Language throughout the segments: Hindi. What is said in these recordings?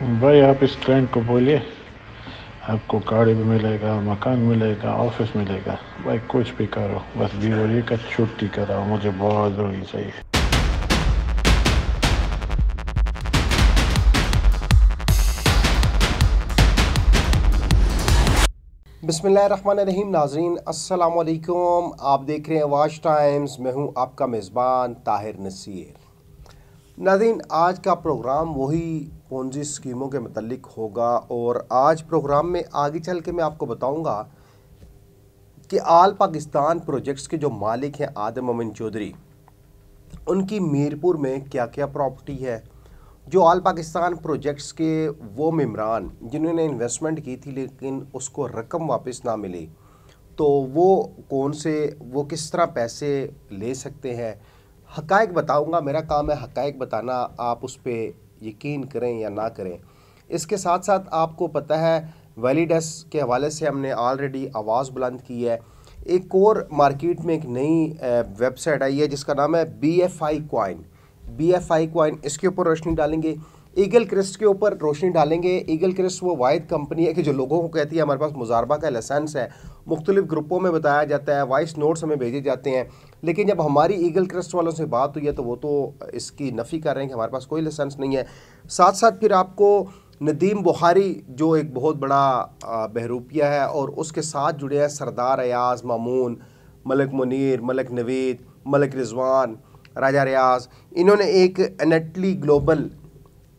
भाई आप इस क्लाइंट को बोलिए आपको गाड़ी भी मिलेगा मकान मिलेगा ऑफिस मिलेगा भाई कुछ भी करो बस बीवरी का छुट्टी कराओ मुझे बहुत जरूरी चाहिए बसमीम नाजरीन अस्सलाम आप देख रहे हैं वाश टाइम्स मैं हूं आपका मेज़बान ताहिर नसीर नाजीन आज का प्रोग्राम वही पोन्जी स्कीमों के मतलब होगा और आज प्रोग्राम में आगे चल के मैं आपको बताऊंगा कि आल पाकिस्तान प्रोजेक्ट्स के जो मालिक हैं आदम अमिन चौधरी उनकी मीरपुर में क्या क्या प्रॉपर्टी है जो आल पाकिस्तान प्रोजेक्ट्स के वो ममरान जिन्होंने इन्वेस्टमेंट की थी लेकिन उसको रकम वापस ना मिली तो वो कौन से वो किस तरह पैसे ले सकते हैं हकायक बताऊंगा मेरा काम है हकायक बताना आप उस पर यकीन करें या ना करें इसके साथ साथ आपको पता है वैलीडस के हवाले से हमने ऑलरेडी आवाज़ बुलंद की है एक और मार्केट में एक नई वेबसाइट आई है जिसका नाम है B F I coin B F I coin इसके ऊपर रोशनी डालेंगे ईगल क्रिस्ट के ऊपर रोशनी डालेंगे ईगल क्रिस्ट वो वाहिद कंपनी है कि जो लोगों को कहती है हमारे पास मुजारबा का लाइसेंस है मुख्तलिफ ग्रुपों में बताया जाता है वॉइस नोट्स हमें भेजे जाते हैं लेकिन जब हमारी ईगल क्रिस्ट वालों से बात हुई है तो वो तो इसकी नफ़ी कर रहे हैं कि हमारे पास कोई लाइसेंस नहीं है साथ साथ फिर आपको नदीम बुहारी जो एक बहुत बड़ा बहरूपिया है और उसके साथ जुड़े हैं सरदार अयाज मामून मलिक मुनीर मलिक नवीद मलिक रिजवान राजा रियाज इन्होंने एक एनेटली ग्लोबल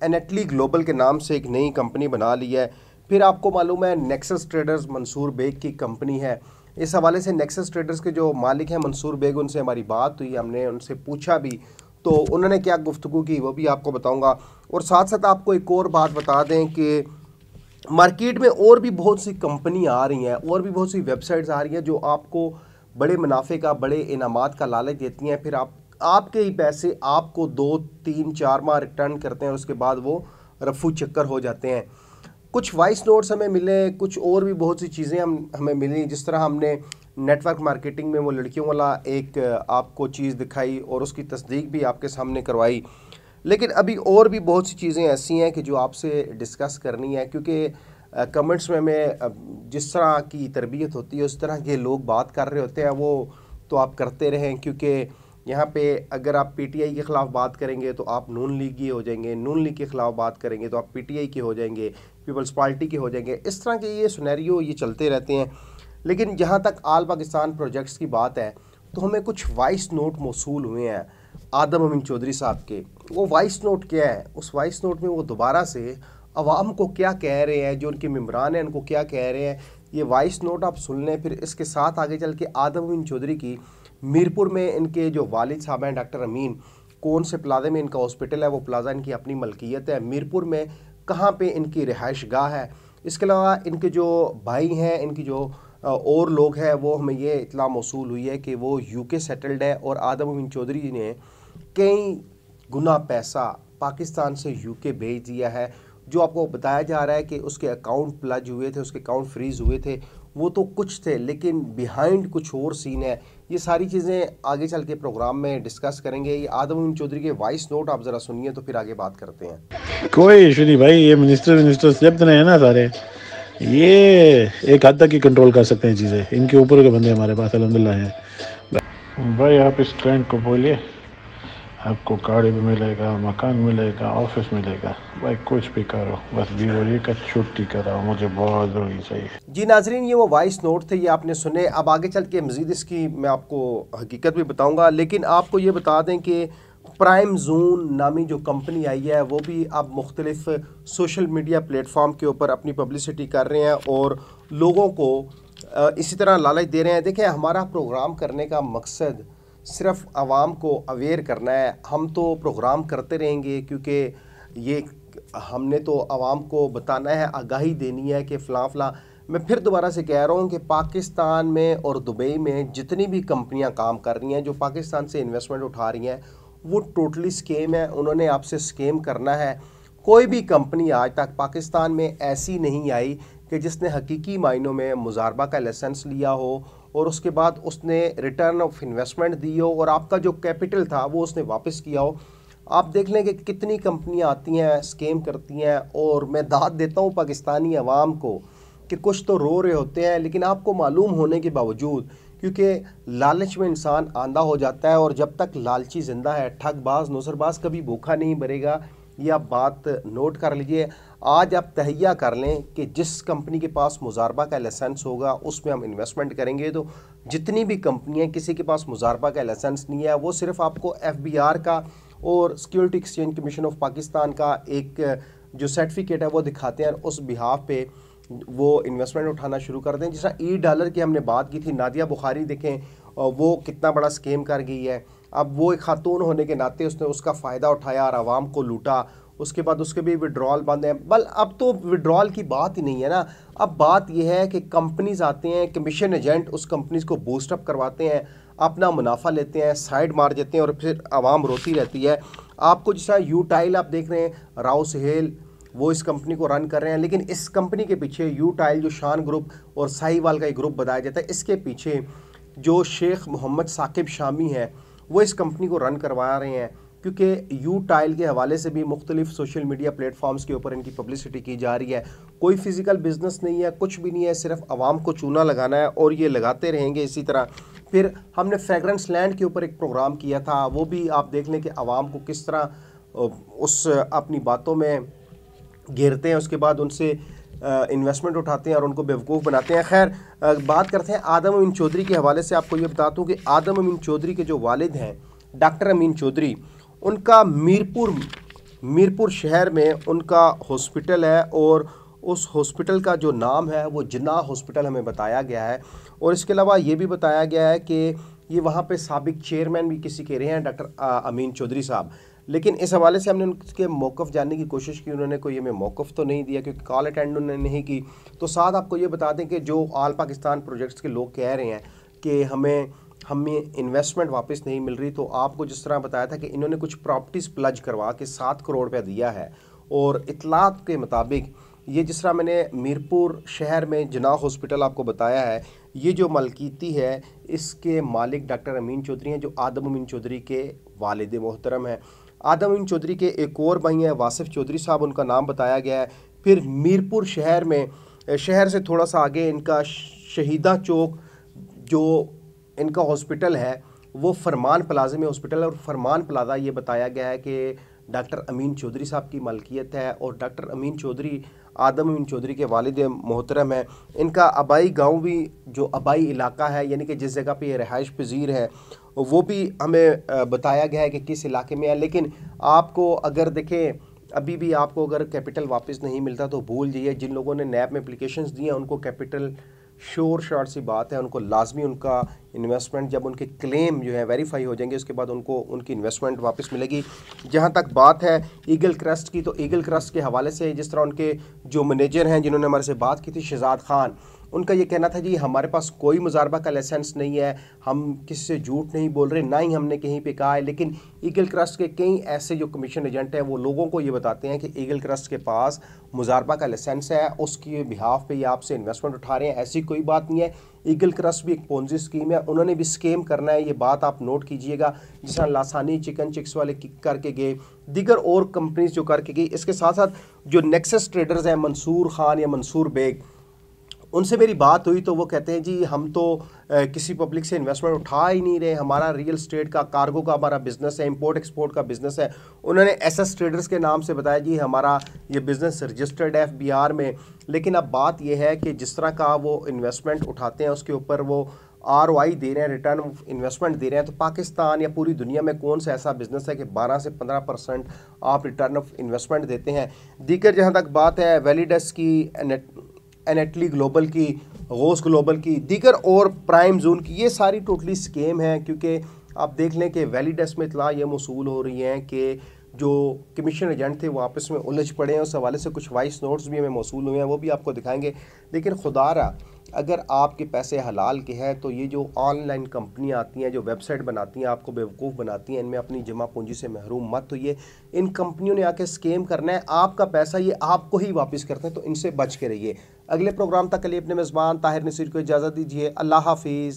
एनेटली ग्लोबल e e के नाम से एक नई कंपनी बना ली है फिर आपको मालूम है नेक्सस ट्रेडर्स मंसूर बेग की कंपनी है इस हवाले से नेक्सस ट्रेडर्स के जो मालिक हैं मंसूर बेग उनसे हमारी बात हुई हमने उनसे पूछा भी तो उन्होंने क्या गुफ्तु की वो भी आपको बताऊँगा और साथ साथ आपको एक और बात बता दें कि मार्केट में और भी बहुत सी कंपनी आ रही हैं और भी बहुत सी वेबसाइट्स आ रही हैं जो आपको बड़े मुनाफे का बड़े इनामात का लालच देती हैं फिर आप आपके ही पैसे आपको दो तीन चार माह रिटर्न करते हैं और उसके बाद वो रफू चक्कर हो जाते हैं कुछ वॉइस नोट्स हमें मिले कुछ और भी बहुत सी चीज़ें हम हमें मिली जिस तरह हमने नेटवर्क मार्केटिंग में वो लड़कियों वाला एक आपको चीज़ दिखाई और उसकी तस्दीक भी आपके सामने करवाई लेकिन अभी और भी बहुत सी चीज़ें ऐसी हैं कि जो आपसे डिस्कस करनी है क्योंकि कमेंट्स में हमें जिस तरह की तरबियत होती है उस तरह के लोग बात कर रहे होते हैं वो तो आप करते रहें क्योंकि यहाँ पे अगर आप पीटीआई के ख़िलाफ़ बात करेंगे तो आप नून लीग की हो जाएंगे नून लीग के ख़िलाफ़ बात करेंगे तो आप पीटीआई के हो जाएंगे पीपल्स पार्टी के हो जाएंगे इस तरह के ये सुनैरियो ये चलते रहते हैं लेकिन जहाँ तक आल पाकिस्तान प्रोजेक्ट्स की बात है तो हमें कुछ वाइस नोट मौसू हुए हैं आदम अमीन चौधरी साहब के वो वाइस नोट क्या है उस वाइस नोट में वो दोबारा से आवाम को क्या कह रहे हैं जो उनके मम्बरान हैं उनको क्या कह रहे हैं ये वॉइस नोट आप सुन लें फिर इसके साथ आगे चल के आदम चौधरी की मीरपुर में इनके जो वालिद साहब हैं डॉक्टर अमीन कौन से प्लाजे में इनका हॉस्पिटल है वो प्लाजा इनकी अपनी मलकियत है मीरपुर में कहाँ पे इनकी रिहाइश गाह है इसके अलावा इनके जो भाई हैं इनकी जो और लोग हैं वो हमें ये इतला मौसू हुई है कि वो यूके सेटल्ड है और आदम अमीन चौधरी ने कई गुना पैसा पाकिस्तान से यूके भेज दिया है जो आपको बताया जा रहा है कि उसके अकाउंट प्लज हुए थे उसके अकाउंट फ्रीज हुए थे वो तो कुछ थे लेकिन बिहाइंड कुछ और सीन है ये सारी चीज़ें आगे चल के प्रोग्राम में डिस्कस करेंगे ये आदम चौधरी के वॉइस नोट आप ज़रा सुनिए तो फिर आगे बात करते हैं कोई इशू नहीं भाई ये मिनिस्टर मिनिस्टर हैं ना सारे ये एक हद तक ही कंट्रोल कर सकते हैं चीज़ें इनके ऊपर के बंदे हमारे पास अलहमदिल्ला हैं भाई आप इस ट्रेंड को बोलिए आपको गाड़ी भी मिलेगा मकान मिलेगा ऑफिस मिलेगा भाई कुछ भी करो बस बीरोली का छुट्टी कराओ मुझे बहुत ज़रूरी चाहिए जी नाजरीन ये वो वॉइस नोट थे ये आपने सुने अब आगे चल के मज़ीद इसकी मैं आपको हकीकत भी बताऊँगा लेकिन आपको ये बता दें कि प्राइम जोन नामी जो कंपनी आई है वो भी अब मुख्तलिफ सोशल मीडिया प्लेटफॉर्म के ऊपर अपनी पब्लिसिटी कर रहे हैं और लोगों को इसी तरह लालच दे रहे हैं देखें हमारा प्रोग्राम करने का मकसद सिर्फ आवाम को अवेयर करना है हम तो प्रोग्राम करते रहेंगे क्योंकि ये हमने तो आवाम को बताना है आगाही देनी है कि फ़लाँ फ़लाँ मैं फिर दोबारा से कह रहा हूँ कि पाकिस्तान में और दुबई में जितनी भी कंपनियाँ काम कर रही हैं जो पाकिस्तान से इन्वेस्टमेंट उठा रही हैं वो टोटली स्केम है उन्होंने आपसे स्केम करना है कोई भी कंपनी आज तक पाकिस्तान में ऐसी नहीं आई कि जिसने हकीकी मायनों में मुजारबा का लाइसेंस लिया हो और उसके बाद उसने रिटर्न ऑफ इन्वेस्टमेंट दी हो और आपका जो कैपिटल था वो उसने वापस किया हो आप देख लें कि कितनी कंपनियां आती हैं स्कैम करती हैं और मैं दाद देता हूं पाकिस्तानी आवाम को कि कुछ तो रो रहे होते हैं लेकिन आपको मालूम होने के बावजूद क्योंकि लालच में इंसान आंधा हो जाता है और जब तक लालची ज़िंदा है ठगबाज नौसरबाज कभी भूखा नहीं भरेगा ये आप बात नोट कर लीजिए आज आप तहैया कर लें कि जिस कंपनी के पास मुजारबा का लाइसेंस होगा उसमें हम इन्वेस्टमेंट करेंगे तो जितनी भी कंपनियाँ किसी के पास मुजारबा का लाइसेंस नहीं है वो सिर्फ आपको एफ का और security exchange commission of Pakistan का एक जो सर्टिफिकेट है वो दिखाते हैं उस बिहाफ पे वो इन्वेस्टमेंट उठाना शुरू कर दें जिस ई डॉलर की हमने बात की थी नादिया बुखारी देखें वो कितना बड़ा स्कीम कर गई है अब वो एक खातून होने के नाते उसने उसका फ़ायदा उठाया और आवाम को लूटा उसके बाद उसके भी विड्रॉल बंद हैं बल अब तो विड्रॉल की बात ही नहीं है ना अब बात यह है कि कंपनीज आते हैं कमीशन एजेंट उस कंपनीज को बूस्टअप करवाते हैं अपना मुनाफा लेते हैं साइड मार देते हैं और फिर आवाम रोती रहती है आपको जिस तरह यू टाइल आप देख रहे हैं राव सहेल वो इस कंपनी को रन कर रहे हैं लेकिन इस कंपनी के पीछे यू टाइल जो शान ग्रुप और साहिवाल का एक ग्रुप बताया जाता है इसके पीछे जो शेख मोहम्मद साकिब शामी है वो इस कंपनी को रन करवा रहे हैं क्योंकि यू टाइल के हवाले से भी मुख्तलिफ सोशल मीडिया प्लेटफॉर्म्स के ऊपर इनकी पब्लिसिटी की जा रही है कोई फिज़िकल बिजनेस नहीं है कुछ भी नहीं है सिर्फ आवाम को चूना लगाना है और ये लगाते रहेंगे इसी तरह फिर हमने फ्रेगरेंस लैंड के ऊपर एक प्रोग्राम किया था वो भी आप देख लें कि आवाम को किस तरह उस अपनी बातों में घेरते हैं उसके बाद उनसे इन्वेस्टमेंट उठाते हैं और उनको बेवकूफ़ बनाते हैं खैर बात करते हैं आदम अमीन चौधरी के हवाले से आपको ये बताता हूँ कि आदम अमीन चौधरी के जो वालिद हैं डॉक्टर अमीन चौधरी उनका मीरपुर मीरपुर शहर में उनका हॉस्पिटल है और उस हॉस्पिटल का जो नाम है वो जिन्ना हॉस्पिटल हमें बताया गया है और इसके अलावा ये भी बताया गया है कि ये वहाँ पे सबक चेयरमैन भी किसी के रहे हैं डॉक्टर अमीन चौधरी साहब लेकिन इस हवाले से हमने उनके मौक़ जानने की कोशिश की उन्होंने कोई हमें मौक़ तो नहीं दिया क्योंकि कॉल अटेंड उन्होंने नहीं की तो साथ आपको ये बता दें कि जो आल पाकिस्तान प्रोजेक्ट्स के लोग कह रहे हैं कि हमें हमें इन्वेस्टमेंट वापस नहीं मिल रही तो आपको जिस तरह बताया था कि इन्होंने कुछ प्रॉपर्टीज़ प्लज करवा के सात करोड़ रुपया दिया है और इतलात के मुताबिक ये जिस तरह मैंने मीरपुर शहर में जना हॉस्पिटल आपको बताया है ये जो मलकीती है इसके मालिक डॉक्टर अमीन चौधरी हैं जो आदम अमीन चौधरी के वालद मोहतरम हैं आदम इन चौधरी के एक और भाई हैं वासिफ चौधरी साहब उनका नाम बताया गया है फिर मीरपुर शहर में शहर से थोड़ा सा आगे इनका शहीदा चौक जो इनका हॉस्पिटल है वो फरमान प्लाजे में हॉस्पिटल है और फरमान प्लाजा ये बताया गया है कि डॉक्टर अमीन चौधरी साहब की मलकियत है और डॉक्टर अमीन चौधरी आदम अमीन चौधरी के वालद मोहतरम हैं इनका आबाई गांव भी जो आबाई इलाका है यानी कि जिस जगह पे ये रहायश पजीर है वो भी हमें बताया गया है कि किस इलाके में है लेकिन आपको अगर देखें अभी भी आपको अगर कैपिटल वापस नहीं मिलता तो भूल जाइए जिन लोगों ने नैब में अप्लीकेशन दिए हैं उनको कैपिटल शोर शार सी बात है उनको लाजमी उनका इन्वेस्टमेंट जब उनके क्लेम जो है वेरीफाई हो जाएंगे उसके बाद उनको उनकी इन्वेस्टमेंट वापस मिलेगी जहाँ तक बात है ईगल क्रस्ट की तो ईगल क्रस्ट के हवाले से जिस तरह उनके जो मैनेजर हैं जिन्होंने हमारे से बात की थी शहजाद खान उनका ये कहना था जी हमारे पास कोई मुजारबा का लाइसेंस नहीं है हम किसी से झूठ नहीं बोल रहे ना ही हमने कहीं पे कहा है लेकिन ईगल क्रस्ट के कई ऐसे जो कमीशन एजेंट हैं वो लोगों को ये बताते हैं कि ईगल क्रस्ट के पास मुजारबा का लाइसेंस है उसके बिहाफ पे ये आपसे इन्वेस्टमेंट उठा रहे हैं ऐसी कोई बात नहीं है ईगल क्रस्ट भी एक पोन्जी स्कीम है उन्होंने भी स्केम करना है ये बात आप नोट कीजिएगा जिस तरह लासानी चिकन चिक्स वाले करके गए दीगर और कंपनीज जो करके गई इसके साथ साथ जो नेक्सेस ट्रेडर्स हैं मंसूर खान या मंसूर बेग उनसे मेरी बात हुई तो वो कहते हैं जी हम तो किसी पब्लिक से इन्वेस्टमेंट उठा ही नहीं रहे हमारा रियल स्टेट का कार्गो का हमारा बिजनेस है इंपोर्ट एक्सपोर्ट का बिजनेस है उन्होंने एस एस ट्रेडर्स के नाम से बताया जी हमारा ये बिज़नेस रजिस्टर्ड है एफ में लेकिन अब बात यह है कि जिस तरह का वो इन्वेस्टमेंट उठाते हैं उसके ऊपर वो आर दे रहे हैं रिटर्न इन्वेस्टमेंट दे रहे हैं तो पाकिस्तान या पूरी दुनिया में कौन सा ऐसा बिजनेस है कि 12 से 15 परसेंट आप रिटर्न ऑफ इन्वेस्टमेंट देते हैं दीगर जहाँ तक बात है वेलीडस की एनेटली ग्लोबल की गोस ग्लोबल की दीगर और प्राइम जोन की ये सारी टोटली स्कीम है क्योंकि आप देख लें कि वैली डेस्क में इतला ये मौसूल हो रही हैं कि जो कमीशन एजेंट थे वो आपस में उलझ पड़े हैं उस हवाले से कुछ वाइस नोट्स भी हमें मौसू हुए हैं वो भी आपको दिखाएंगे लेकिन खुदारा अगर आपके पैसे हलाल के हैं तो ये जो ऑनलाइन कंपनियां आती हैं जो वेबसाइट बनाती हैं आपको बेवकूफ़ बनाती हैं इनमें अपनी जमा पूंजी से महरूम मत तो ये इन कंपनियों ने आके स्केम करना है आपका पैसा ये आपको ही वापस करते हैं तो इनसे बच के रहिए अगले प्रोग्राम तक के लिए अपने मेज़बान ताहिर नसीर को इजाज़त दीजिए अल्लाह हाफिज़